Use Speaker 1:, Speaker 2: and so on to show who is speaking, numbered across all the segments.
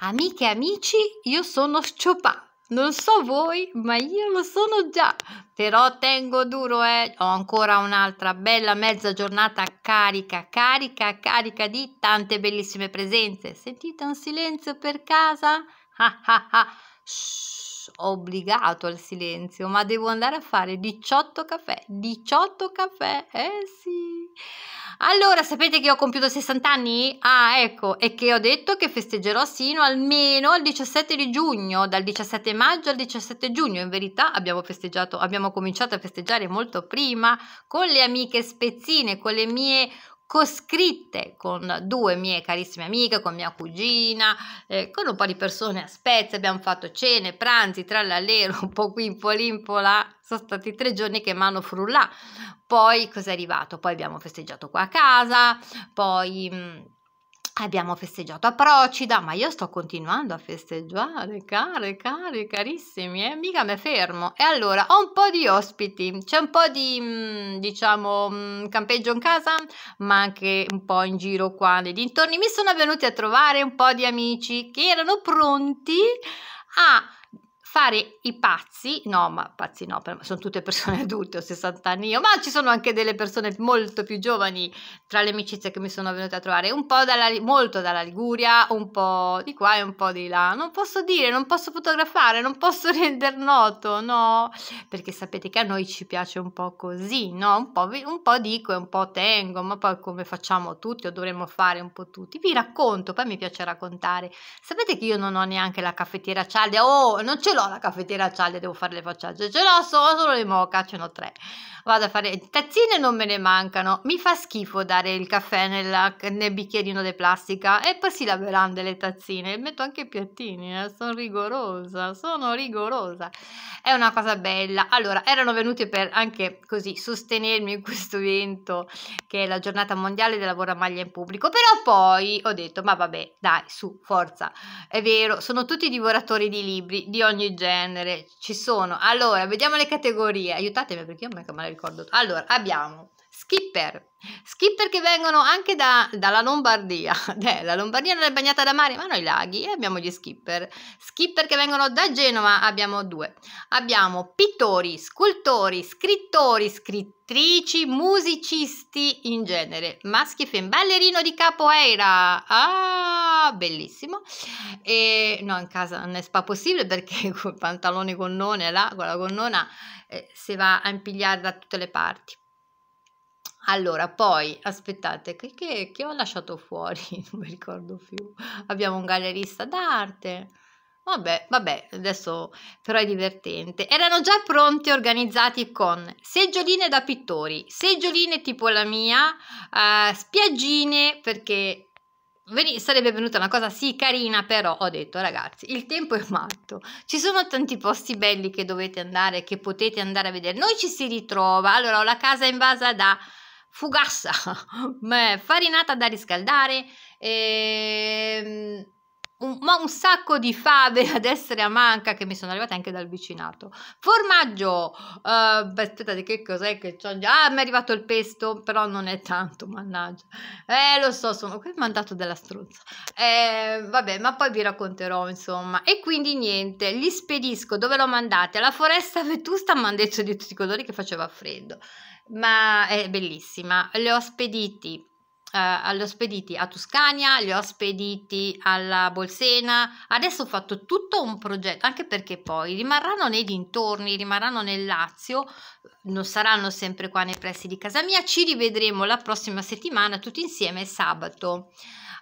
Speaker 1: Amiche e amici, io sono Chopin. Non so voi, ma io lo sono già. Però tengo duro, eh. Ho ancora un'altra bella mezza giornata carica, carica, carica di tante bellissime presenze. Sentite un silenzio per casa? Ah ah ah. Shh, obbligato al silenzio, ma devo andare a fare 18 caffè, 18 caffè, eh sì. Allora, sapete che ho compiuto 60 anni? Ah, ecco, e che ho detto che festeggerò sino almeno al 17 di giugno, dal 17 maggio al 17 giugno. In verità abbiamo festeggiato, abbiamo cominciato a festeggiare molto prima con le amiche spezzine, con le mie coscritte con due mie carissime amiche, con mia cugina, eh, con un po' di persone a spezie, abbiamo fatto cene, pranzi, tra l'allero, un po' qui, un po' lì, un po' là, sono stati tre giorni che mi hanno frullato, poi cos'è arrivato? Poi abbiamo festeggiato qua a casa, poi... Mh, mm, Abbiamo festeggiato a Procida, ma io sto continuando a festeggiare, care, cari, carissimi, eh? mica mi fermo. E allora ho un po' di ospiti, c'è un po' di, mm, diciamo, mm, campeggio in casa, ma anche un po' in giro qua nei dintorni. Mi sono venuti a trovare un po' di amici che erano pronti a fare i pazzi, no, ma pazzi no, sono tutte persone adulte, ho 60 anni io, ma ci sono anche delle persone molto più giovani tra le amicizie che mi sono venute a trovare, un po' dalla, molto dalla Liguria, un po' di qua e un po' di là. Non posso dire, non posso fotografare, non posso render noto, no, perché sapete che a noi ci piace un po' così, no, un po', un po dico e un po' tengo, ma poi come facciamo tutti o dovremmo fare un po' tutti, vi racconto, poi mi piace raccontare. Sapete che io non ho neanche la caffettiera cialda, oh, non ce l'ho la caffettiera c'ha, le devo fare le facciate, ce l'ho solo, solo le moca, ce n'ho tre. Vado a fare, tazzine non me ne mancano, mi fa schifo dare il caffè nella, nel bicchierino di plastica e poi si laveranno delle tazzine, metto anche i piattini, eh, sono rigorosa, sono rigorosa. È una cosa bella. Allora, erano venuti per anche così sostenermi in questo evento che è la giornata mondiale del lavoro a maglia in pubblico, però poi ho detto, ma vabbè, dai, su, forza, è vero, sono tutti divoratori di libri di ogni genere ci sono allora vediamo le categorie aiutatemi perché io me la ricordo allora abbiamo skipper, skipper che vengono anche da, dalla Lombardia, eh, la Lombardia non è bagnata da mare, ma noi laghi e abbiamo gli skipper, skipper che vengono da Genova abbiamo due, abbiamo pittori, scultori, scrittori, scrittrici, musicisti in genere, maschi e femmine, ballerino di capoeira, ah, bellissimo, e no in casa non è spa possibile perché col pantalone connone là, con la gonnona eh, si va a impigliare da tutte le parti allora, poi aspettate, che, che, che ho lasciato fuori? Non mi ricordo più. Abbiamo un gallerista d'arte. Vabbè, vabbè, adesso però è divertente. Erano già pronti e organizzati con seggioline da pittori, seggioline tipo la mia, eh, spiaggine perché ven- sarebbe venuta una cosa sì carina, però ho detto ragazzi, il tempo è matto. Ci sono tanti posti belli che dovete andare, che potete andare a vedere. Noi ci si ritrova. Allora, ho la casa invasa da fugassa, farinata da riscaldare, ehm, un, ma un sacco di fave ad essere a manca che mi sono arrivate anche dal vicinato. Formaggio, uh, beh, aspettate, che cos'è che c'ho già? Ah, mi è arrivato il pesto, però non è tanto, mannaggia. Eh, lo so, sono qui mandato della stronza. Eh, vabbè, ma poi vi racconterò, insomma. E quindi niente, li spedisco, dove lo mandate? Alla foresta vetusta mi hanno detto di tutti i colori che faceva freddo ma è bellissima. Le ho spediti Uh, li ho spediti a Toscania, li ho spediti alla Bolsena. Adesso ho fatto tutto un progetto, anche perché poi rimarranno nei dintorni, rimarranno nel Lazio, non saranno sempre qua nei pressi di casa mia. Ci rivedremo la prossima settimana tutti insieme sabato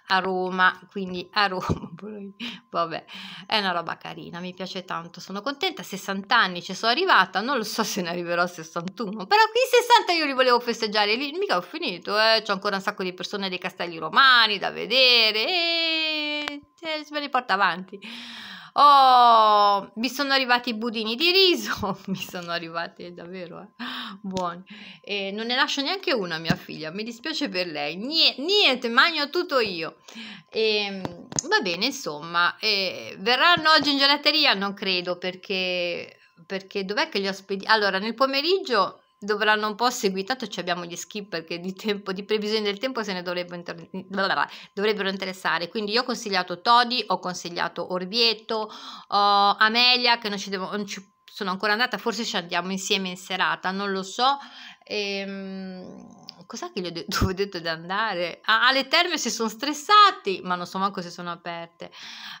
Speaker 1: a Roma, quindi a Roma, vabbè, è una roba carina, mi piace tanto, sono contenta, 60 anni ci sono arrivata, non lo so se ne arriverò a 61, però qui 60 io li volevo festeggiare, lì mica ho finito, eh. c'è ancora un sacco di persone dei castelli romani da vedere, e... Eh, eh, se li porta avanti. Oh, mi sono arrivati i budini di riso, mi sono arrivati eh, davvero eh. buoni. E non ne lascio neanche una mia figlia, mi dispiace per lei. Niente, niente mangio tutto io. E, ehm, va bene, insomma, e, verranno oggi in gelateria? Non credo perché perché dov'è che li ho spediti? Allora, nel pomeriggio dovranno un po' seguitato, cioè abbiamo gli skip perché di, tempo, di previsione del tempo se ne dovrebbero, inter- dovrebbero interessare. Quindi io ho consigliato Todi, ho consigliato Orvieto, oh, Amelia che non ci, devo, non ci sono ancora andata, forse ci andiamo insieme in serata, non lo so. Ehm cos'è che gli ho detto, ho detto di andare? Ah, le terme si sono stressati, ma non so manco se sono aperte.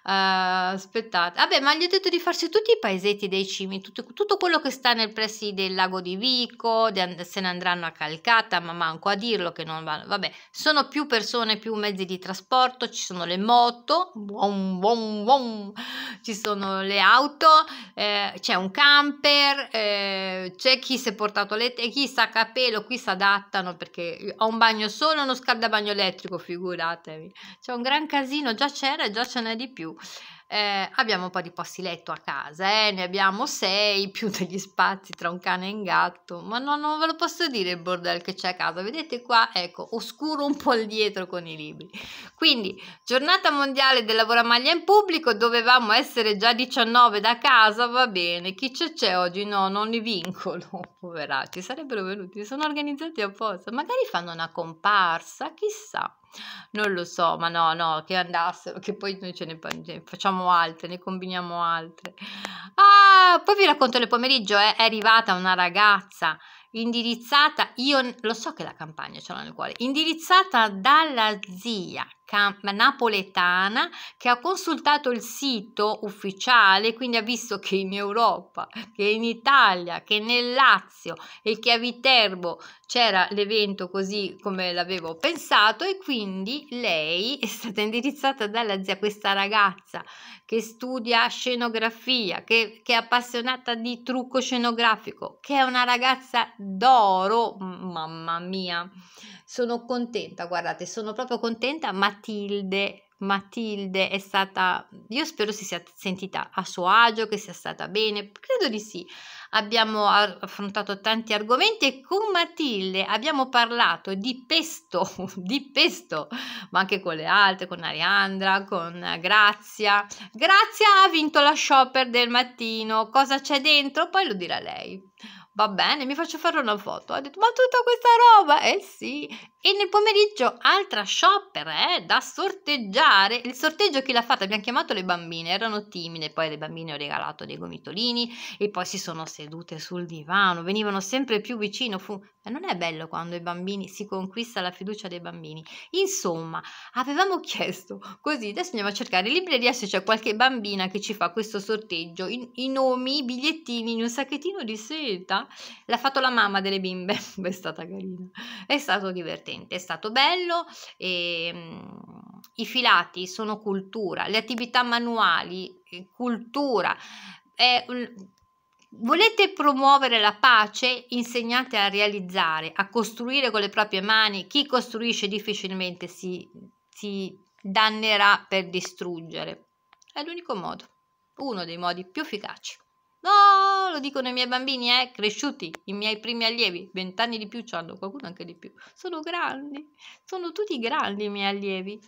Speaker 1: Uh, aspettate, vabbè, ma gli ho detto di farsi tutti i paesetti dei cimi, tutto, tutto quello che sta nel pressi del lago di Vico, de, se ne andranno a Calcata, ma manco a dirlo che non vanno. Vabbè, sono più persone, più mezzi di trasporto, ci sono le moto, buon, buon, buon. ci sono le auto, eh, c'è un camper, eh, c'è chi si è portato le tende, chi sta a capello, qui si adattano perché perché ho un bagno solo, uno scaldabagno elettrico, figuratevi. C'è un gran casino, già c'era e già ce n'è di più. Eh, abbiamo un po' di posti letto a casa, eh? ne abbiamo sei più degli spazi tra un cane e un gatto, ma no, non ve lo posso dire il bordello che c'è a casa, vedete qua, ecco, oscuro un po' al dietro con i libri. Quindi, giornata mondiale del lavoro a maglia in pubblico, dovevamo essere già 19 da casa, va bene, chi c'è c'è oggi? No, non li vincolo, poverati, sarebbero venuti, sono organizzati apposta, magari fanno una comparsa, chissà non lo so, ma no, no, che andassero, che poi noi ce ne, facciamo altre, ne combiniamo altre. Ah, poi vi racconto nel pomeriggio, eh, è arrivata una ragazza indirizzata, io lo so che la campagna ce l'ho nel cuore, indirizzata dalla zia napoletana che ha consultato il sito ufficiale, quindi ha visto che in Europa, che in Italia, che nel Lazio e che a Viterbo c'era l'evento così come l'avevo pensato e quindi lei è stata indirizzata dalla zia, questa ragazza che studia scenografia, che, che è appassionata di trucco scenografico, che è una ragazza d'oro, mamma mia. Sono contenta, guardate, sono proprio contenta. Matilde, Matilde è stata, io spero si sia sentita a suo agio, che sia stata bene, credo di sì. Abbiamo affrontato tanti argomenti e con Matilde abbiamo parlato di pesto, di pesto, ma anche con le altre, con Ariandra, con Grazia. Grazia ha vinto la shopper del mattino, cosa c'è dentro? Poi lo dirà lei va bene, mi faccio fare una foto. Ha detto, ma tutta questa roba? Eh sì. E nel pomeriggio altra shopper eh, da sorteggiare. Il sorteggio chi l'ha fatta? Abbiamo chiamato le bambine, erano timide, poi le bambine ho regalato dei gomitolini e poi si sono sedute sul divano, venivano sempre più vicino. Fu... Eh, non è bello quando i bambini si conquista la fiducia dei bambini. Insomma, avevamo chiesto così, adesso andiamo a cercare in libreria se c'è qualche bambina che ci fa questo sorteggio, i, i nomi, i bigliettini in un sacchettino di seta l'ha fatto la mamma delle bimbe, è stata carina, è stato divertente, è stato bello, e, ehm, mh, i filati sono cultura, le attività manuali, eh, cultura, è, Volete promuovere la pace? Insegnate a realizzare, a costruire con le proprie mani. Chi costruisce difficilmente si, si dannerà per distruggere. È l'unico modo, uno dei modi più efficaci. No, lo dicono i miei bambini, eh, cresciuti, i miei primi allievi, vent'anni di più ci hanno, qualcuno anche di più. Sono grandi, sono tutti grandi i miei allievi.